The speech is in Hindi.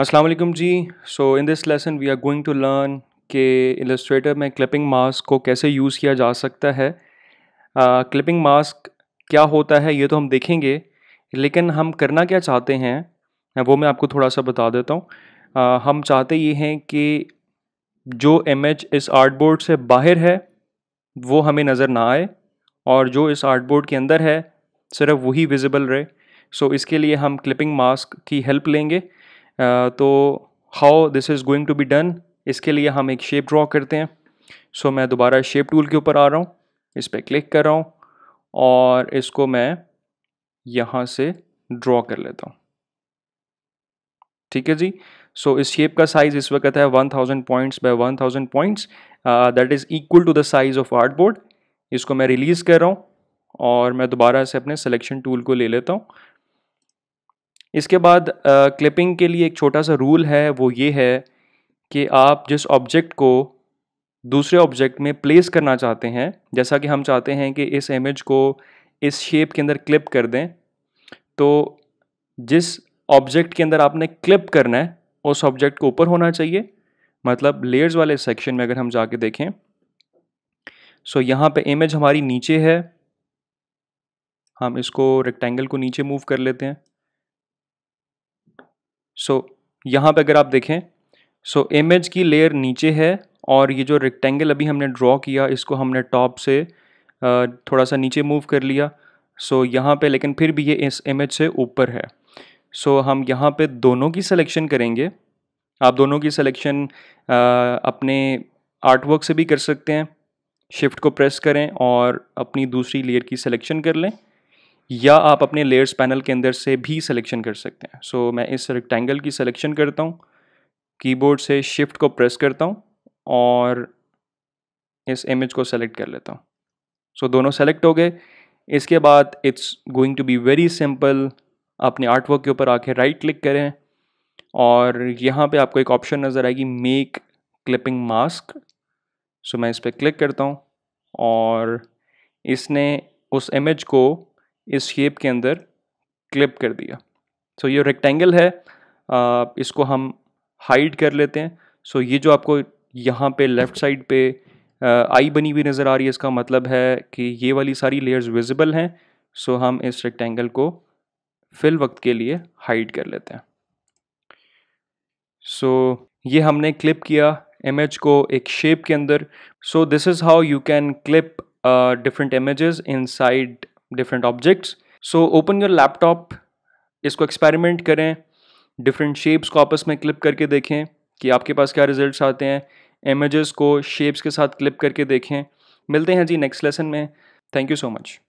अस्सलाम वालेकुम जी so in this lesson we are going to learn के इलस्ट्रेटर में क्लिपिंग मास्क को कैसे यूज़ किया जा सकता है क्लिपिंग uh, मास्क क्या होता है ये तो हम देखेंगे लेकिन हम करना क्या चाहते हैं वो मैं आपको थोड़ा सा बता देता हूँ uh, हम चाहते ये हैं कि जो इमेज इस आर्ट बोर्ड से बाहर है वो हमें नज़र ना आए और जो इस आर्ट बोर्ड के अंदर है सिर्फ वही विजिबल रहे सो so, इसके लिए हम क्लिपिंग मास्क की हेल्प लेंगे तो how this is going to be done इसके लिए हम एक शेप ड्रॉ करते हैं सो so, मैं दोबारा शेप टूल के ऊपर आ रहा हूँ इस पर क्लिक कर रहा हूँ और इसको मैं यहाँ से ड्रॉ कर लेता हूँ ठीक है जी सो so, इस शेप का साइज़ इस वक्त है 1000 points by 1000 points that is equal to the size of art board इसको मैं रिलीज़ कर रहा हूँ और मैं दोबारा से अपने सिलेक्शन टूल को ले लेता हूँ इसके बाद क्लिपिंग के लिए एक छोटा सा रूल है वो ये है कि आप जिस ऑब्जेक्ट को दूसरे ऑब्जेक्ट में प्लेस करना चाहते हैं जैसा कि हम चाहते हैं कि इस इमेज को इस शेप के अंदर क्लिप कर दें तो जिस ऑब्जेक्ट के अंदर आपने क्लिप करना है उस ऑब्जेक्ट को ऊपर होना चाहिए मतलब लेयर्स वाले सेक्शन में अगर हम जाके देखें सो यहाँ पे इमेज हमारी नीचे है हम इसको रेक्टेंगल को नीचे मूव कर लेते हैं सो so, यहाँ पे अगर आप देखें सो so, इमेज की लेयर नीचे है और ये जो रेक्टेंगल अभी हमने ड्रॉ किया इसको हमने टॉप से थोड़ा सा नीचे मूव कर लिया सो so, यहाँ पे लेकिन फिर भी ये इस इमेज से ऊपर है सो so, हम यहाँ पे दोनों की सिलेक्शन करेंगे आप दोनों की सिलेक्शन अपने आर्टवर्क से भी कर सकते हैं शिफ्ट को प्रेस करें और अपनी दूसरी लेयर की सिलेक्शन कर लें या आप अपने लेयर्स पैनल के अंदर से भी सिलेक्शन कर सकते हैं सो so, मैं इस रेक्टेंगल की सिलेक्शन करता हूँ कीबोर्ड से शिफ्ट को प्रेस करता हूँ और इस इमेज को सेलेक्ट कर लेता हूँ सो so, दोनों सेलेक्ट हो गए इसके बाद it's going to be very simple अपने आर्टवर्क के ऊपर आके राइट क्लिक करें और यहाँ पे आपको एक ऑप्शन नज़र आएगी मेक क्लिपिंग मास्क सो मैं इस पर क्लिक करता हूँ और इसने उस इमेज को इस शेप के अंदर क्लिप कर दिया सो so, ये रेक्टेंगल है आ, इसको हम हाइड कर लेते हैं सो so, ये जो आपको यहाँ पे लेफ़्ट साइड पे आई बनी हुई नज़र आ रही है इसका मतलब है कि ये वाली सारी लेयर्स विजिबल हैं सो so, हम इस रेक्टेंगल को फिल वक्त के लिए हाइड कर लेते हैं सो so, ये हमने क्लिप किया इमेज को एक शेप के अंदर so this is how you can clip different images inside different objects so open your laptop इसको एक्सपेरिमेंट करें डिफरेंट शेप्स को आपस में क्लिप करके देखें कि आपके पास क्या रिजल्ट आते हैं इमेजेस को शेप्स के साथ क्लिप करके देखें मिलते हैं जी नेक्स्ट लेसन में थैंक यू सो मच